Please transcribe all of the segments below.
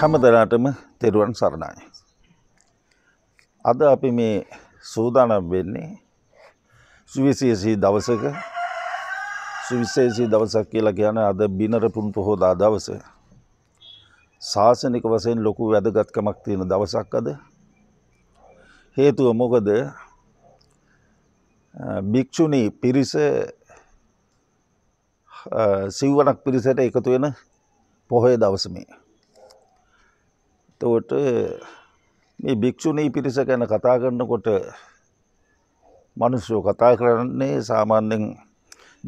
හැමදලාටම තෙරුවන් සරණයි. අද අපි මේ සූදානම් වෙන්නේ සුවිශේෂී දවසක සුවිශේෂී දවසක් කියලා කියන අද බිනර පුන් පොහොදා දවස. ශාසනික වශයෙන් ලොකු වැදගත්කමක් තියෙන දවසක් අද හේතුව මොකද භික්‍ෂුණී පිරිස සිව්වනක් පිරිසට එකතු වෙන පොහොය දවසමේ. තවට මේ භික්‍ෂුණී පිරිස ගැන කතා කරන්නකොට මනුෂ්‍යෝ කතා කරන්නේ සාමාන්‍යෙන්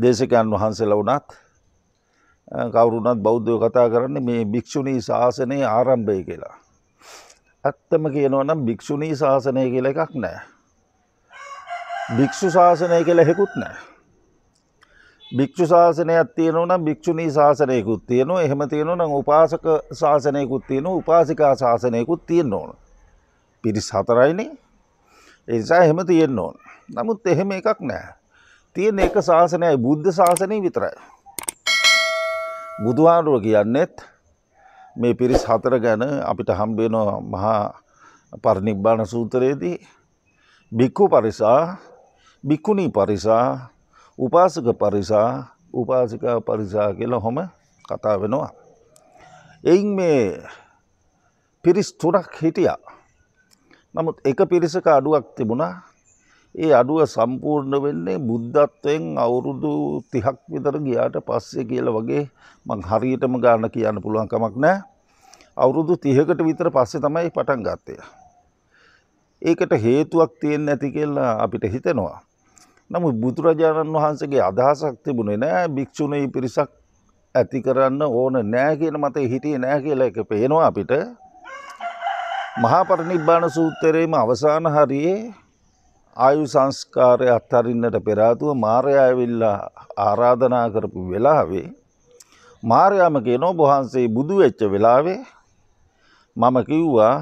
දේශකයන් වහන්සේලා වුණත් කවුරුනත් බෞද්ධය කතා කරන්න මේ භික්‍ෂුණී ශාසනය ආරම්භය කියලා. ඇත්තම කියනවනම් භික්‍ෂුණී ශාසනය කියල එකක් නෑ. භික්‍ෂු ශාසනය කියල හෙකුත් නෑ. භික්‍ෂු ශාසනයක් තියනවනම් භික්‍ෂුණී ශාසනයකුත් තියනවා එහෙම තියෙනවනම් උපාසක ශාසනයකුත් තියෙන උපාසිකා ශාසනයකුත් තියෙන්න ඕන. පිරිස් හතරයිනේ එනිසා එහෙම තියෙන්න ඕන. නමුත් එහෙම එකක් නෑ. තියෙන එක ශාසනයයි බුද්ධ ශාසනය විතරයි. බුදුහාරුව කියන්නෙත් මේ පිරිස් හතර ගැන අපිට හම්බේනවා මහා පරණිබ්බාන සූතරයේදී බික්කු පරිසා බික්කුණී පරිසා උපාසක පරිසා උපාසික පරිසා කියලා හොම කතා වෙනවා. එයින් මේ පිරිස් තුනක් හිටිය. නමුත් එක පිරිසක අඩුවක් තිබුණා ඒ අඩුව සම්පූර්ණ වෙන්නේ බුද්ධත්වයෙන් අවුරුදු තිහක් විතර ගියාට පස්සේ කියලා වගේ මං හරියටම ගාන කියන්න පුළුවන් කමක් නෑ අවුරුදු තිහකට විතර පස්සේ තමයි පටන් ගත්තය. ඒකට හේතුවක් තියෙන් ඇති කියලා අපිට හිතෙනවා. නමු බුදුරජාණන් වහන්සගේ අදහසක් තිබුණේ නෑ භික්‍ෂුණයි පිරිසක් ඇති කරන්න ඕන නෑ කියන මත හිටිය නෑ කියලා එක පේනවා අපිට මහා පරණිබ්බාන සූත්තරයේම අවසාන හරියේ ආයු සංස්කාරය අත්හරින්නට පෙරාතුව මාරයාඇවිල්ලා ආරාධනා කරපු වෙලාවේ මාරයාම කියනෝ බොහන්සේ බුදු වෙච්ච වෙලාවේ මම කිව්වා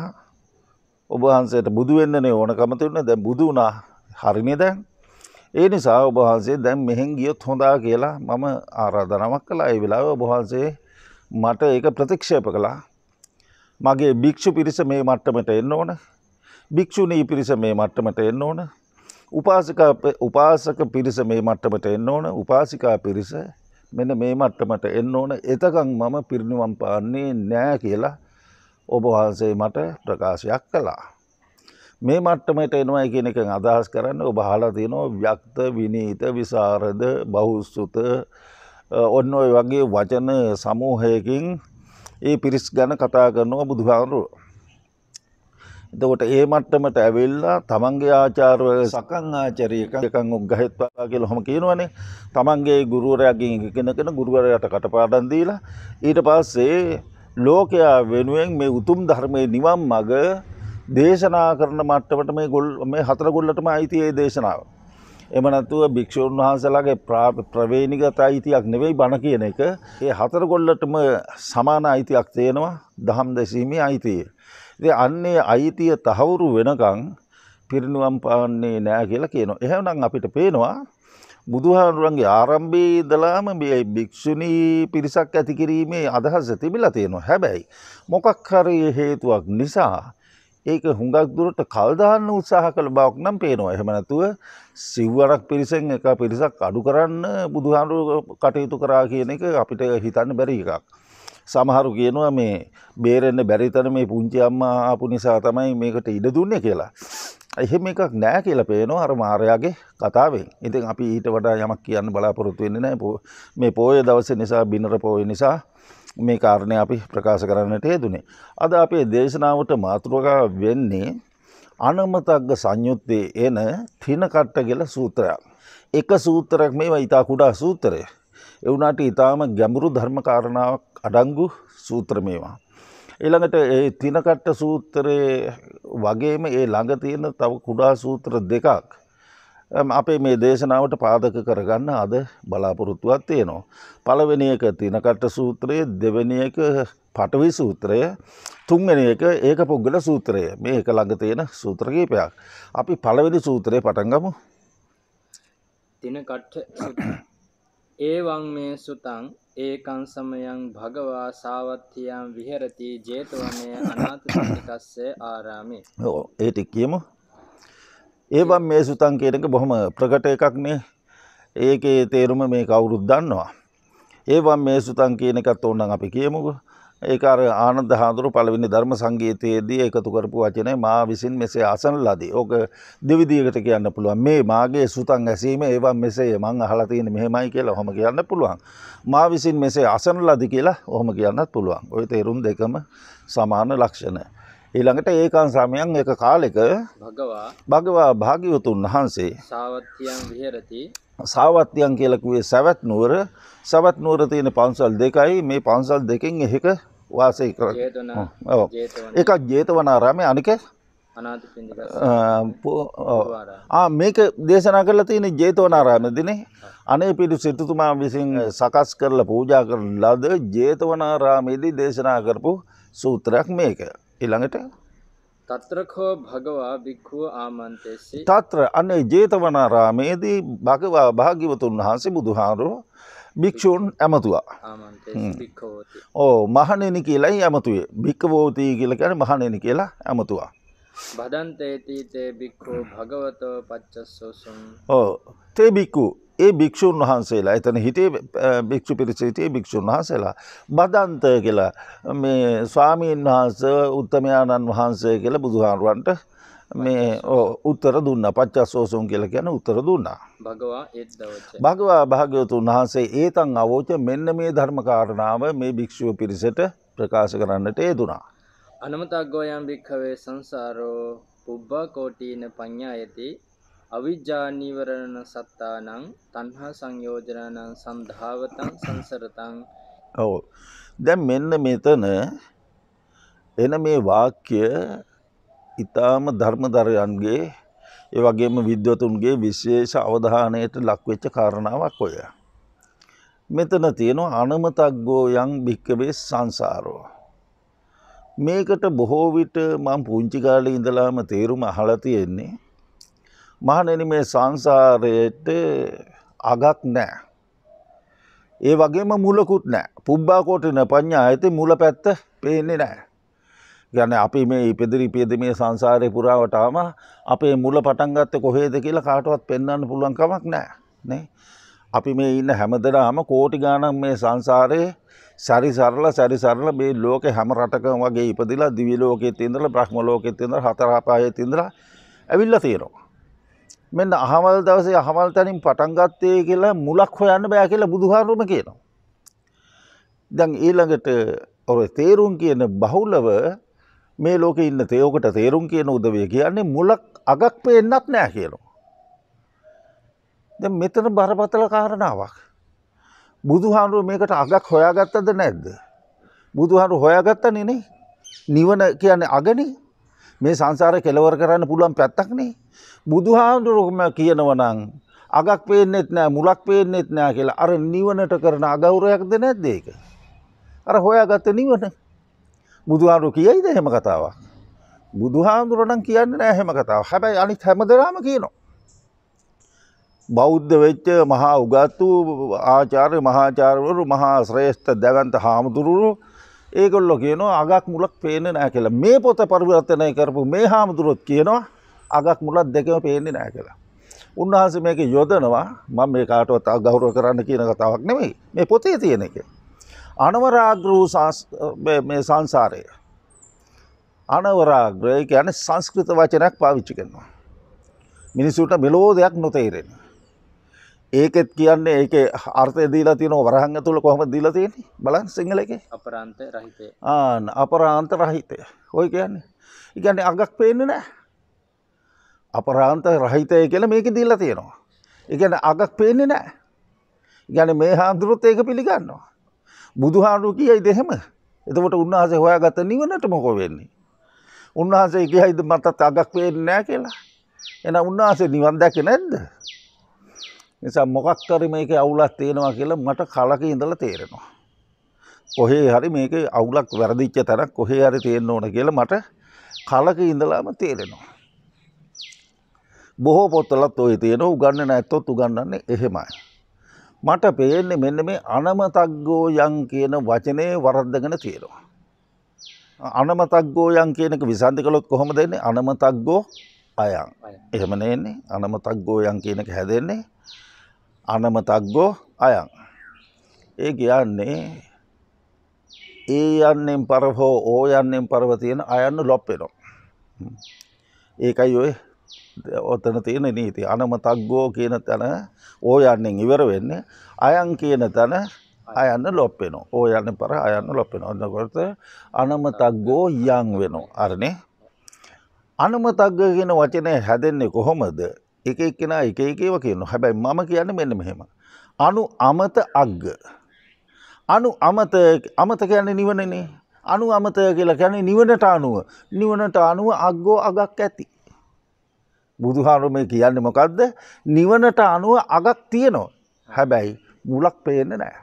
ඔබහන්සේට බුදුවෙන්නනේ ඕනකම තිබුණ දැන් බුදු වුණා හරිනේ දැන් ඒ නිසා ඔබහන්සේ දැන් මෙහෙන් ගියොත් හොඳා කියලා මම ආරාධනාවක් කළා ඒ වෙලාවේ ඔබහන්සේ මට ඒක ප්‍රතික්ෂේප කළා මගේ භික්ෂු පිරිස මේ මට්ටමට එන්න ඕන භික්ෂුණී පිරිස මේ මට්ටමට එන්න ඕන උපාසක උපාසක පිරිස මේ මට්ටමට එන්න ඕන උපාසිකා පිරිස මෙන මේ මට්ටමට එන්න ඕන එතකං මම පිරිණිවම් පාන්නේ නෑ කියලා ඔබ වහන්සේ මට ප්‍රකාශයක් කළා. මේ මට්ටමට එනවා කියන එක අදහස් කරන්න ඔබ හලා තියනෝ ව්‍යක්ත විනීත විසාරද බෞස්සුත ඔන්න ඔය වගේ වචන සමූහයකින් ඒ පිරිස් ගැන කතා කරනවා බුදුහාරුව. එතකොට ඒ මට්ටමට ඇවිල්ලා තමන්ගේ ආචාර්ව සකං ආචරයක එකං උග්ගහෙත්වා කියලා හොම කියනවනේ තමන්ගේ ගුරුවරයගෙන් ඉගෙන කෙන ගුරුවරයට කටපාඩම් දීලා ඊට පස්සේ ලෝකයා වෙනුවෙන් මේ උතුම් ධර්මයේ නිවන් මඟ දේශනා කරන මට්ටමට මේ ගොල් මේ හතර ගොල්ලටම අයිති ඒ දේශනාව. එම නැතුව භික්‍ෂූන් වහන්සලාගේ ප්‍රවේණිගත අයිතියක් නෙවෙයි බණ කියන එක ඒ හතර ගොල්ලටම සමාන අයිතියක් තියෙනවා දහම් දැසීමේ අයිතිය. ඉතින් අන්නේ අයිතිය තහවුරු වෙනකන් පිරිනුවම් පාන්නේ නෑ කියලා කියනවා. එහෙනම් අපිට පේනවා බුදුහාමුදුරන්ගේ ආරම්භයේ ඉඳලාම මේ භික්ෂුණී පිරිසක් ඇති කිරීමේ අදහස තිබිලා තියෙනවා. හැබැයි මොකක් හරි හේතුවක් නිසා ඒක හුඟක් දුරට කල් දාන්න උත්සාහ කළ බවක් නම් පේනවා. එහෙම නැතුව සිව්වරක් පිරිසෙන් එක පිරිසක් අඩු කරන්න බුදුහාමුදුරුවෝ කටයුතු කරා කියන එක අපිට හිතන්න බැරි එකක්. සමහරු කියනවා මේ බේරෙන්න බැරි තැන මේ පුංචි අම්මා ආපු නිසා තමයි මේකට ඉඩ දුන්නේ කියලා. එහෙම එකක් නෑ කියලා පේනවා අර මාර්යාගේ කතාවෙන්. ඉතින් අපි ඊට වඩා යමක් කියන්න බලාපොරොත්තු වෙන්නේ නැහැ. මේ පොයේ දවසේ නිසා බිනර පොයේ නිසා මේ කාරණය අපි ප්‍රකාශ කරන්නට යෙදුනේ. අද අපේ දේශනාවට මාතෘකා වෙන්නේ අනමතග්ග සංයුත්තේ එන තිනකට්ටගෙල සූත්‍රයක්. එක සූත්‍රයක් මේවා ඉතා කුඩා සූත්‍රය. එවුනාට ඉතාම ගැඹුරු ධර්මකාරණාවක් අඩංගු සූත්‍ර මේවා. ඊළඟට ඒ තිනකට්ට සූත්‍රයේ වගේම ඒ ළඟ තියෙන තව කුඩා සූත්‍ර දෙකක් අපේ මේ දේශනාවට පාදක කරගන්න අද බලාපොරොත්තුවත් තියෙනවා. පළවෙනි එක තිනකට සූත්‍රයේ දෙවෙනි එක පටවි සූත්‍රය තුන්වෙනි එක ඒක පුද්ගල සූත්‍රය මේ එක ළඟ තියෙන සූත්‍ර කීපයක්. අපි පළවෙනි සූත්‍රය පටන් ගමු. තිනකට ඒවං මේ සුතං ඒකං සමයං භගවා සාවත්තියම් විහෙරති 제තවනේ අනාථ පිටිකස්සේ ආරාමේ. ඔව් ඒ ටික කියමු. ඒවන් මේ සුතන් කියනක බොහොම ප්‍රකට එකක්නේ ඒකේ තේරුම මේ කවුරුත් දන්නවා. ඒවන් මේ සුතන් කියන එකත් ඕන්නන් අපි කියමුක ඒකාර ආනන්ද හාදුරු පළවෙනි ධර්ම සංගීතයේදී එකතු කරපු වචනය මා විසින් මෙසේ අසන ලදී. ඕක දෙවිදියකට කියන්න පුළුවන්. මේ මාගේ සුතන් ඇසීම ඒවන් මෙසේ මං අහලා තියෙන මෙහෙමයි කියලා ඔහොම කියන්න පුළුවන්. මා විසින් මෙසේ අසන ලදී කියලා ඔහොම කියන්නත් පුළුවන්. ওই තේරුම් දෙකම සමාන ලක්ෂණ. ඊළඟට ඒකාන් ස්වාමයන් එක කාලෙක භගවා භාග්‍යවතුන් වහන්සේ සාවත්්‍යයන් කියලකුවේ සැවැත් නුවර සැවත් නුවර තියෙන පන්සල් දෙකයි මේ පන්සල් දෙකින් එහෙක වාසය කර එකක් ජේතවනාරාමය අනික මේක දේශනා කරලා තියෙන ජේතවනාරාමදිනේ අනේ පිටු සිටතුමා විසින් සකස් කරලා පූජා කරන ලද ජේතවනාරාමේදී දේශනා කරපු සූත්‍රයක් මේක ඊළඟට තත්‍රකෝ භගවා භික්ඛු ආමන්තේසි තත්‍ර අනේ ජේතවනාරාමේදී භගවා භාග්‍යවතුන් වහන්සේ බුදුහාමුදුරුවෝ භික්‍ෂූන් ඇමතුවා ඕ මහනෙනි කියලයි ඇමතුවේ භික්කවෝතී කියලකැන මහනෙනි කියලා ඇමතුවා භදන්තේති තේ බික්කෝ භගවතෝ පච්චස්සෝසුන් ඕ තේ බික්කු ඒ භික්‍ෂූන් වහන්සේලා එතන හිටේ භික්‍ෂු පිරිසිටේ භික්‍ෂූන් වහසේලා බදන්ත කියලා මේ ස්වාමීන් වහන්ස උත්තමයාණන් වහන්සේ කියල බුදුහාරුවන්ට මේ උත්තර දුන්න පච්චස්සෝසුන් කියල ගැන උත්තර දුන්නා. භගවා භාග්‍යවතුන් වහන්සේ ඒතන් අවෝච මෙන්න මේ ධර්මකාරණාව මේ භික්‍ෂුව පිරිසට ප්‍රකාශ කරන්නට ඒදුනා. අනමතක්ගෝයම් භික්හවේ සංසාරෝ පුබ්බා කෝටීන පඤ්ඥායති අවිජ්ජානීවරණ සත්තානං තන්හා සංයෝජනනං සන්ධාවතන් සංසරතං ඔව දැන් මෙන්න මෙතන එන මේ වාක්‍ය ඉතාම ධර්මදරයන්ගේ ඒ වගේම විද්වතුන්ගේ විශේෂ අවධානයට ලක්වෙච්ච කාරණාවක් ඔය. මෙතන තියෙනවා අනමතක්ගෝ යං භික්කවේ සංසාරෝ. මේකට බොහෝ විට මම පුංචි කාලේ ඉඳලාම තේරුම අහලා තියෙන්නේ මහණෙනි මේ සංසාරයේට අගක් නැහැ. ඒ වගේම මුලකුත් නැහැ. පුබ්බා කොටින පඤ්ඤායතේ මුල පැත්ත පේන්නේ නැහැ. කියන්නේ අපි මේ ඉපදිරි ඉපදි මේ සංසාරේ පුරාවට ආම අපේ මුල පටන් ගත්තේ කොහේද කියලා කාටවත් පෙන්වන්න පුළුවන් කමක් නැහැ. නේ? අපි මේ ඉන්න හැමදෙනාම කෝටි ගාණක් මේ සංසාරේ සරි සරල සරි සරල මේ ලෝකේ හැම රටකම වගේ ඉපදිලා දිවි ලෝකයේ තියෙනලා බ්‍රහ්ම ලෝකයේ තියෙනලා හතර අපායේ තියෙනලා ඇවිල්ලා තියෙනවා. මෙන්න අහවල් දවසේ අහවල් තනින් පටන් ගත්තේ කියලා මුලක් හොයන්න බෑ කියලා බුදුහාරුම කියනවා. දැන් ඊළඟට ඔර තේරුම් කියන බහුලව මේ ලෝකේ ඉන්න තේයකට තේරුම් කියන උදවිය කියන්නේ මුලක් අගක් පේන්නත් නෑ කියනවා. දැන් මෙතන බරපතල කාරණාවක්. බුදුහාමුදුරුවෝ මේකට අගක් හොයාගත්තද නැද්ද? බුදුහාමුදුරුවෝ හොයාගත්තනේ නේ. නිවන කියන්නේ අගනේ. මේ සංසාරේ කෙලවර කරන්න පුළුවන් පැත්තක් නේ. බුදුහාමුදුරුවෝම කියනවා නම් අගක් පේන්නෙත් නෑ මුලක් පේන්නෙත් නෑ කියලා අර නිවනට කරන අගෞරවයක්ද නැද්ද ඒක? අර හොයාගත්ත නිවන. බුදුහාමුදුරුවෝ කියයිද එහෙම කතාවක්? බුදුහාමුදුරුවෝ නම් කියන්නේ නෑ එහෙම කතාවක්. හැබැයි අනිත් හැමදෙනාම කියනවා. බෞද්ධ වෙච්ච මහා උගත්තු ආචාර්ය මහාචාර්යවරු මහා ශ්‍රේෂ්ඨ දැවන්ත හාමුදුරුවරු ඒගොල්ලෝ කියනවා අගක් මුලක් පේන්නේ නැහැ කියලා. මේ පොත පරිවර්තනය කරපු මේ හාමුදුරුවොත් කියනවා අගක් මුලක් දෙකම පේන්නේ නැහැ කියලා. උන්වහන්සේ මේක යොදනවා මම මේ කාටවත් අගෞරව කරන්න කියන කතාවක් නෙමෙයි. මේ පොතේ තියෙන එක. අනවරාග්‍ර වූ මේ සංසාරය. අනවරාග්‍රය කියන්නේ සංස්කෘත වචනයක් පාවිච්චි කරනවා. මිනිසුන්ට මෙලෝ දෙයක් නොතේරෙනවා. ඒකෙත් කියන්නේ ඒක අර්ථය දීලා තියෙන වරහන් ඇතුළ කොහොමද දීලා තියෙන්නේ බලන්න සිංහල එකේ අපරාන්ත රහිතය ආන අපරාන්ත රහිතය ඔය කියන්නේ ඒ කියන්නේ අගක් පේන්නේ නැහැ අපරාන්ත රහිතය කියලා මේකේ දීලා තියෙනවා ඒ කියන්නේ අගක් පේන්නේ නැහැ ඒ කියන්නේ මේ හාමුදුරුවොත් ඒක පිළිගන්නවා බුදුහාමුදුරු කියයිද එහෙම එතකොට උන්වහන්සේ හොයාගත්ත නිවනට මොකෝ වෙන්නේ උන්වහන්සේ කියයිද මටත් අගක් පේන්නේ නැහැ කියලා එහෙනම් උන්වහන්සේ නිවන් දැකේ නැද්ද නිසා මොකක් හරි මේකේ අවුලක් තියෙනවා කියලා මට කලක ඉඳලා තේරෙනවා. කොහේ හරි මේකේ අවුලක් වැරදිච්ච තැනක් කොහේ හරි තියෙන්න ඕන කියලා මට කලක ඉඳලාම තේරෙනවා. බොහෝ පොත්වලත් ඔය තියෙන උගන්න නැත්තොත් උගන්නන්නේ එහෙමයි. මට පේන්නේ මෙන්න මේ අනමතග්ගෝ යං කියන වචනේ වරද්දගෙන තියෙනවා. අනමතග්ගෝ යං කියනක විසන්ධි කළොත් කොහොමද එන්නේ අනමතග්ගෝ අයං. එහෙම නෙන්නේ අනමතග්ගෝ යං කියනක හැදෙන්නේ අනමතක්ගෝ අයන්. ඒ කියන්නේ ඒ යන්නෙන් පරහෝ ඕ යන්නෙන් පරව තියෙන අයන්න ලොප්පෙනවා. ඒකයි ඔය ඔතන තියෙන නීති අනමතක්ගෝ කියන තැන ඕ යන්නෙන් ඉවර වෙන්න අයන් කියන තැන අයන්න ලොප්පෙනවා ඕ යන්න පර අයන්න ලොප්පෙන ඔන්නකොට අනමතක්ගෝ යං වෙනවා අරනේ අනමතක්ග කියන වචනය හැදෙන්නේ කොහොමද එක එක්කෙනා එක එකේව කියන හැබැයි මම කියන්න මෙන්න මෙහෙම. අනු අමත අග්ග. අනු අමත අමත කියන්නේ නිවනනේ අනු අමත කියලා කියන්නේ නිවනට අනුව නිවනට අනුව අග්ගෝ අගක් ඇති. බුදුහාරුම කියන්න මොකක්ද නිවනට අනුව අගක් තියෙනවා. හැබැයි මුලක් පේන්න නෑ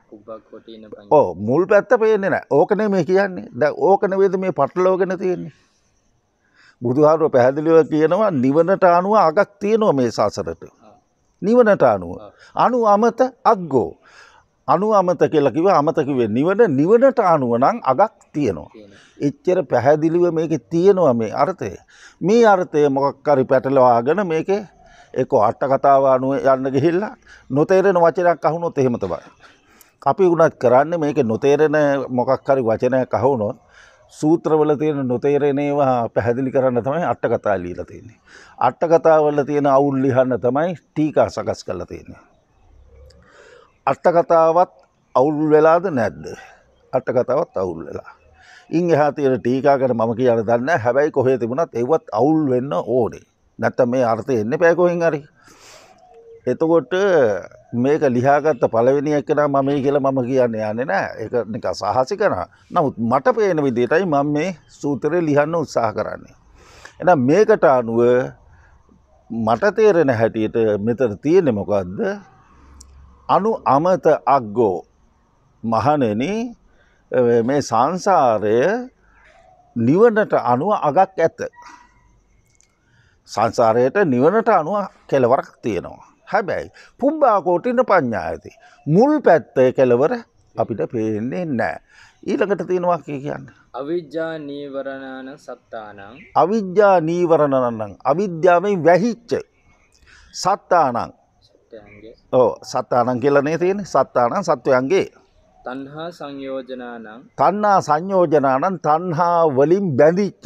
ඕ මුල් පැත්ත පේන්නේ නෑ ඕකනේ මේ කියන්නේ ද ඕකන වේද මේ පටලෝගෙන තියෙන්නේ බුදුහාරුව පැහැදිලිව කියනවා නිවනට අනුව අගක් තියෙනවා මේ සසරට. නිවනට අනුව. අනු අමත අක්ගෝ. අනු අමත කියලා කිව අමතකිවේ නිවන නිවනට අනුව නම් අගක් තියෙනවා. එච්චර පැහැදිලිව මේක තියෙනවා මේ අර්ථය. මේ අර්ථය මොකක්කරි පැටලවාගෙන මේක එක අට්ට කතාව අනුව යන්න ගිහිල්ලා නොතේරෙන වචනයක් අහුනොත් එහෙමතබයි. අපි වුණත් කරන්න මේක නොතේරෙන මොකක්කරි වචනයක් අහුනොත් සූත්‍රවල තියෙන නොතේරෙන ඒවා පැහැදිලි කරන්න තමයි අට කතා ලියලා තියෙන්නේ. අට කතාවල තියෙන අවුල් ලියන්න තමයි ටීකා සකස් කරලා තියෙන්නේ. අට කතාවත් අවුල් වෙලාද නැද්ද? අට කතාවත් අවුල් වෙලා. ඉන් එහා තියෙන ටීකා ගැන මම කියන්න දන්නේ නැහැ. හැබැයි කොහේ තිබුණත් ඒවත් අවුල් වෙන්න ඕනේ. නැත්තම් මේ අර්ථය එන්නේ පෑකෝෙන් හරි. එතකොට මේක ලිහාගත්ත පලවෙනි එකන මමයි කියලා මම කියන්න යන්නේ නෑ එක එක සහසි කනා නමුත් මට පේන විදිටයි මම මේ සූතරය ලිහන්න උත්සාහ කරන්නේ. එන මේකට අනුව මට තේරෙන හැටියට මෙතර තියෙන මොකක්ද අනු අමත අක්ගෝ මහනෙන මේ සංසාරය නිවනට අනුව අගක් ඇත. සංසාරයට නිවනට අනුව කෙලවරක් තියෙනවා. හැබැයි පුබ්බාකෝටින පඤ්ඥා ඇති. මුල් පැත්තය කෙලවර අපිට පේන්නේ නෑ. ඊළඟට තියෙනවා කිය කියන්න. අවිද්‍යා නීවරණාන සත්තානං. අවිද්‍යා නීවරණනන්නම් අවිද්‍යාවෙන් වැහිච්ච සත්තානං ඕ සත්තානං කියලනේ තියෙන සත්තානං සත්වයන්ගේ. තන්හා සංයෝජනානං. තන්නා සංයෝජනානන් තන්හා වලින් බැඳිච්ච.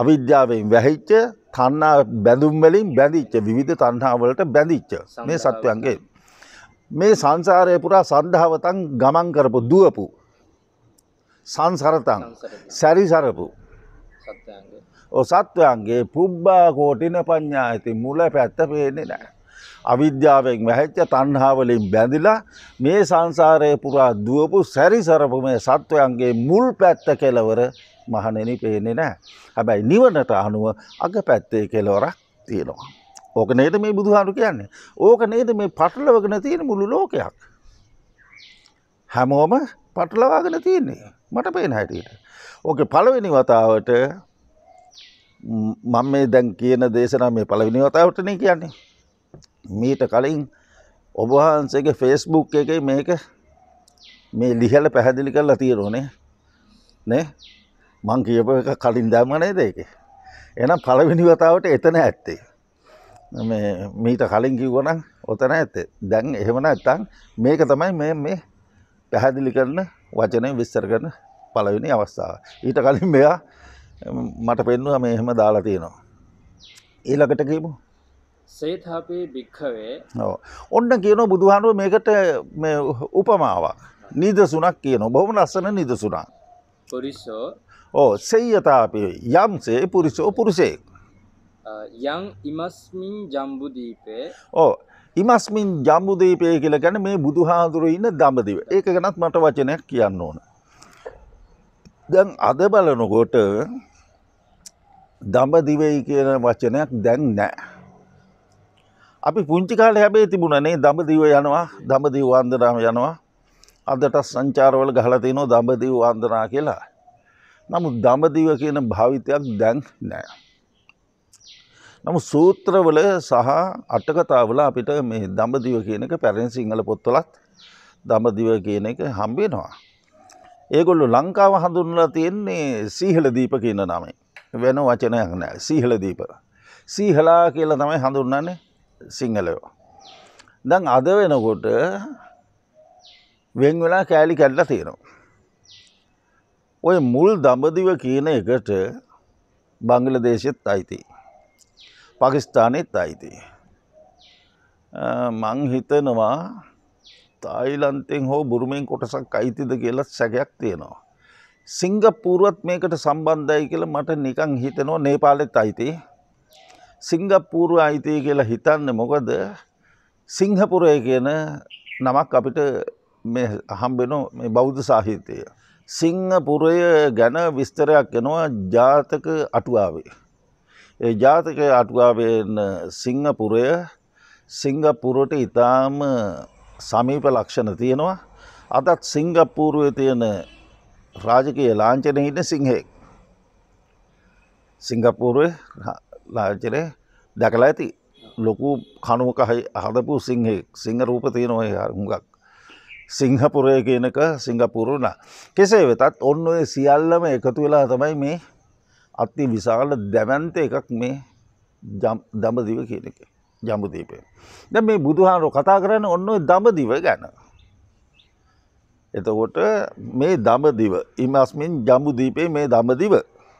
අවිද්‍යාවෙන් වැහිච්ච තණ්හා බැඳුම් වලින් බැඳිච්ච විවිධ තණ්හා වලට බැඳිච්ච මේ සත්වයන්ගේ මේ සංසාරය පුරා සද්ධාවතන් ගමන් කරපු දුවපු සංසරතන් සැරිසරපු සත්වයන්ගේ පුබ්බා කෝටින පඤ්ඤා ඇති මුල පැත්ත පේන්නේ නැහැ. අවිද්‍යාවෙන් වැහැච්ච තණ්හාවලින් බැඳිලා මේ සංසාරය පුරා දුවපු සැරිසරපු මේ සත්වයන්ගේ මුල් පැත්ත කෙලවර මහනෙනි පේන්නේ නෑ. හැබැයි නිවනට අනුව අග පැත්තේ කෙලවරක් තියෙනවා. ඕක නේද මේ බුදුහාරු කියන්නේ. ඕක නේද මේ පටලවගෙන තියෙන මුළු ලෝකයක්. හැමෝම පටලවාගෙන තියන්නේ මට පේන හැටියට. ඕක පළවෙනි වතාවට මම මේ දැන් කියන දේශනා මේ පළවෙනි වතාවටනේ කියන්නේ. මීට කලින් ඔබ වහන්සේගේ Facebook එකේ මේක මේ ලිහල පැහැදිලි කරලා තියෙනෝනේ. නේ? මං කියප එක කලින් දැමනේද එක එනම් පළවෙනි වතාවට එතන ඇත්තේ මීට කලින් කිව්වනම් ඔතන ඇත්තේ දැන් එහෙමන ඇත්තං මේක තමයි මේ මේ පැහැදිලි කරන වචනය විස්තර කරන පළවෙනි අවස්ථාව ඊට කලින් මෙයා මට පෙන්වා මේ එහෙම දාලා තියෙනවා ඊළඟට කියමු සේතාපේ භික්හවේ ඔන්න කියන බුදුහානුව මේකට උපමාවක් නිදසුනක් කියන බොහම ලස්සන නිදසුනා පොරිසෝ ඕ සෙය්‍යතාපි යම්සේ පුරුෂෝ පුරුෂයෙක්. යං ඉමස්මින් ජම්බුදීපේ ඕ ඉමස්මින් ජම්බුදීපය කියල ගැන මේ බුදු හාදුර ඉන්න දඹදිව ඒක ගැනත් මට වචනයක් කියන්න ඕන. දැන් අද බලනකොට දඹදිවයි කියන වචනයක් දැන් නෑ. අපි පුංචි කාල හැබේ තිබුණනේ දඹදිව යනවා දඹදිව වන්දනාම යනවා අදට සංචාරවල ගහලතිනෝ දඹදිව වන්දනා කියලා නමුත් දඹදිව කියන භාවිතයක් දැන් නෑ. නමු සූත්‍රවල සහ අටකතාවල අපිට මේ දඹදිව කියන එක පැරණ සිංහල පොත්වලත් දඹදිව කියන එක හම්බෙනවා. ඒගොල්ලු ලංකාව හඳුන්ලා තියෙන්නේ සීහල දීප කියන නමේ. වෙන වචනයක් නෑ සීහල දීප. සීහලා කියලා තමයි හඳුන්න්නේ සිංහලයෝ. දැන් අද වෙනකොට වෙන් වෙලා කෑලි කැඩලා තියෙනවා. ඔය මුල් දඹදිව කියන එකට බංගලදේශෙත් අයිති. පකිස්ථානෙත් අයිති. මං හිතනවා තායිලන්තෙන් හෝ බුරුමෙන් කොටසක් අයිතිද කියලා සැකයක් තියෙනවා. සිංගප්පූරුවත් මේකට සම්බන්ධයි කියලා මට නිකං හිතනවා නේපාලෙත් අයිති. සිංගප්පූරු අයිතිය කියලා හිතන්න මොකද සිංහපුරය කියන නමක් අපිට හම්බෙන බෞද්ධ සාහිත්‍යය. සිංහපුරය ගැන විස්තරයක් එනවා ජාතක අටුවාවේ. ඒ ජාතක අටුවාවෙන් සිංහපුරය සිංගපුරට ඉතාම සමීප ලක්ෂණ තියෙනවා අදත් සිංගපූරුවය තියෙන රාජකය ලාංචන හිට සිංහෙක්. සිංගපූරුව ලාචනය දැකලා ඇති ලොකු කනුවකහයි හදපු සිංහෙක් සිංහ රූප තියෙනවා හුඟක් සිංහපුරය කියනක සිංගපුරුණ කෙසේ වෙතත් ඔන්න ඔය සියල්ලම එකතු වෙලා තමයි මේ අති විශාල දැමන්ත එකක් මේ දඹදිව කියන එක ජඹදීපය දැ මේ බුදුහාරෝ කතා කරන්න ඔන්න දඹදිව ගැන එතකොට මේ දඹදිව ඉමස්මින් ජඹුදීපේ මේ දඹදිව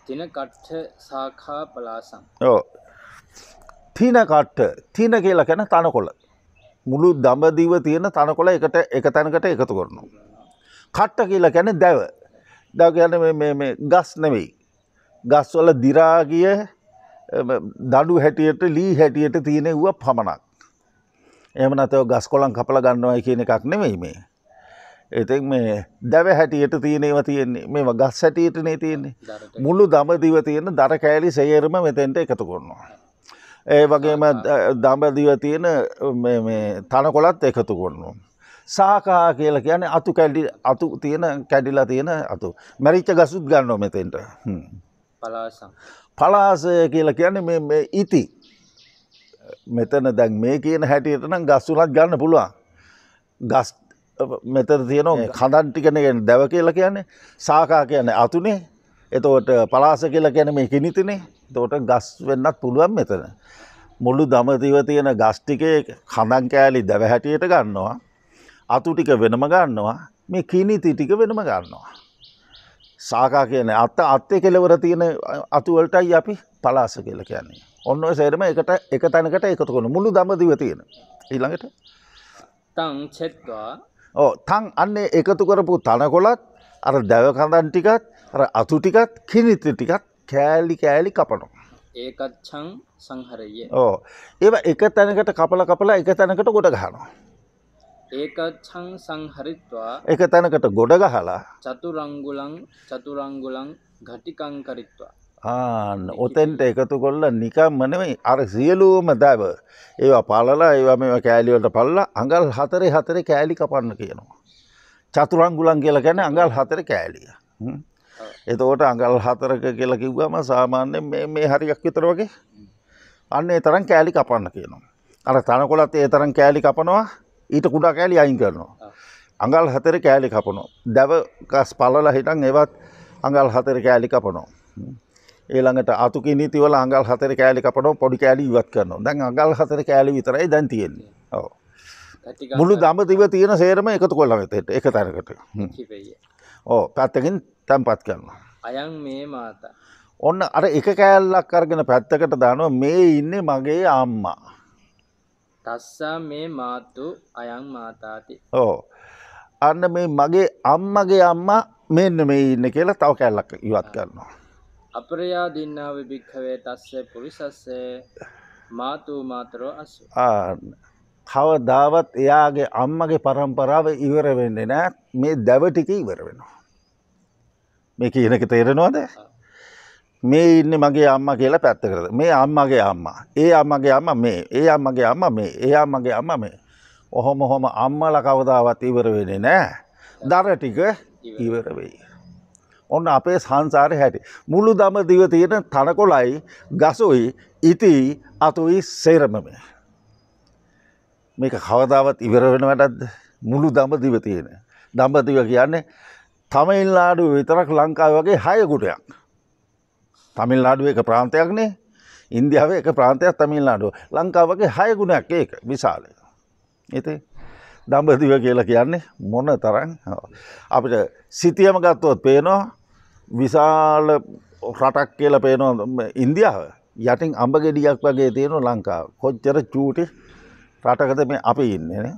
තිනකට්ට සාකා පලාසම් ඕ තිනකට්ට තින කියලා කැන තනකොළ මුළු දඹදිව තියෙන තනකොළ එකට එක තැනකට එකතු කරනවා. කට්ට කියලා කියන්නේ දැව. දැව කියන්නේ මේ මේ ගස් නෙවෙයි. ගස් වල දිරා ගිය දඬු හැටියට ලී හැටියට තියෙන ඌව පමණක්. එහෙම නැත්නම් ගස් කොළන් කපලා ගන්නවයි කියන එකක් නෙවෙයි මේ. ඉතින් මේ දැව හැටියට තියෙනේවා තියෙන්නේ මේවා ගස් හැටියටනේ තියෙන්නේ. මුළු දඹදිව තියෙන දර කෑලි සේරම මෙතෙන්ට එකතු කරනවා. ඒ වගේම දඹදිව තියෙන තනකොළත් එකතු කරනවා. සාකා කියල කියන අතු කැඩි අතු තියෙන කැඩිලා තියෙන අතු මැරිච්ච ගසුත් ගන්නෝ මෙතෙන්ට පලාසය කියල කියන ඉති මෙතන දැන් මේ කියන හැටියට නම් ගස්සුලත් ගන්න පුළුවන් ගස් මෙතර තියෙන කඳන් ටිකනගෙන දැව කියලා කියන්නේ සාකා කියන්නේ අතුනේ එතවට පලාස කියලා කියන මේ කිනිතිනේ තෝට ගස් වෙන්නත් පුළුවන් මෙතන. මුළු දමතිව තියෙන ගස්ටිකේ කඳන් කෑලි දැව හැටියට ගන්නවා. අතුටික වෙනම ගන්නවා මේ කිනිති ටික වෙනම ගන්නවා. සාකා කියන අත්ත අත්තේ කෙලවර තියෙන අතුවලටයි අපි පලාස කියල කියන්නේ. ඔන්න සේරම එකට එක තැනකට එකතු කොන මුළු දමදිව තියෙන. ඊළඟට තං චෙත්වා ඕ තං අන්නේ එකතු කරපු තනකොලත් අර දැවකඳන් ටිකත් අර අතු ටිකත් කිනිති ටිකත් කෑලි කෑලි කපනවා. ඒකච්ඡං සංහරය. ඕ ඒව එක තැනකට කපල කපලා එක තැනකට ගොඩ ගහනවා. ඒකච්ඡං සංහරිත්වා එක තැනකට ගොඩ ගහලා චතුරංගුලං චතුරංගුලං ඝටිකං කරිත්වා ආන්න ඔතෙන්ට එකතු කොල්ල නිකම් මනෙමයි අර සියලූම දැව ඒවා පලලා ඒවා මෙ කෑලිවලට පල්ලා අඟල් හතරේ හතරේ කෑලි කපන්න කියනවා. චතුරංගුලන් කියල ගැන අඟල් හතර කෑලිය. එතකොට අඟල් හතරක කියලා කිව්වම සාමාන්‍යයෙන් මේ මේ හරියක් විතර වගේ අන්න ඒ තරම් කෑලි කපන්න කියනවා. අර තනකොළත් ඒ තරම් කෑලි කපනවා ඊට කුඩා කෑලි අයින් කරනවා. අඟල් හතරේ කෑලි කපනවා. දැව ගස් පළලා හිටන් ඒවත් අඟල් හතරේ කෑලි කපනවා. ඊළඟට අතුකි නීතිවල අඟල් හතරේ කෑලි කපනවා පොඩි කෑලි ඉවත් කරනවා. දැන් අඟල් හතරේ කෑලි විතරයි දැන් තියෙන්නේ. ඔව්. මුළු දඹදිව තියෙන සේරම එකතු කරලා මෙතෙට එක තැනකට. ඕ පැත්තකින් තැන්පත් කරනවා. අයන් මේ මාතා. ඔන්න අර එක කෑල්ලක් අරගෙන පැත්තකට දානවා මේ ඉන්නේ මගේ අම්මා. තස්සා මේ මාතු අයන් මාතාති. ඕ. අන්න මේ මගේ අම්මගේ අම්මා මෙන්න මේ ඉන්න කියලා තව කැල්ලක් ඉවත් කරනවා. අපරයා දින්නාව භික්හවේ තස්සේ පුරිසස්සේ මාතු මාතරෝ අස කවදාවත් එයාගේ අම්මගේ පරම්පරාව ඉවර වෙන්නේ නෑ මේ දැව ටික ඉවර වෙනවා. මේ කියන එක තේරෙනවද? මේ ඉන්නේ මගේ අම්මා කියලා පැත්තකට. මේ අම්මගේ අම්මා. ඒ අම්මගේ අම්මා මේ. ඒ අම්මගේ අම්මා මේ. ඒ අම්මගේ අම්මා මේ. ඔහොම ඔහොම අම්මලා කවදාවත් ඉවර වෙන්නේ නැහැ. දර ටික ඉවර වෙයි. ඔන්න අපේ සංසාරේ හැටි. මුළු දම දිව තියෙන තනකොළයි, ගසොයි, ඉති, අතුයි සේරම මේ. මේක කවදාවත් ඉවර වෙන වැඩක්ද? මුළු දම දිව තියෙන. දඹදිව කියන්නේ තමිල්නාඩු විතරක් ලංකාව වගේ හයකුටයක් තමිල්නාඩුව එක ප්‍රාන්තයක්නේ ඉන්දියාව එක ප්‍රාන්තයක් තමිල්නාඩුව ලංකාවගේ හයගුණයක් ඒක විශාලය එති දම්බදිව කියලා කියන්නේ මොන තරන් අපිට සිතියම ගත්තොත් පේනවා විශාල රටක් කියල පේනවා ඉන්දියාව යටින් අඹගෙඩියක් වගේ තියෙනු ලංකාව කොච්චර චූටි රටකත මේ අපි ඉන්නේනේ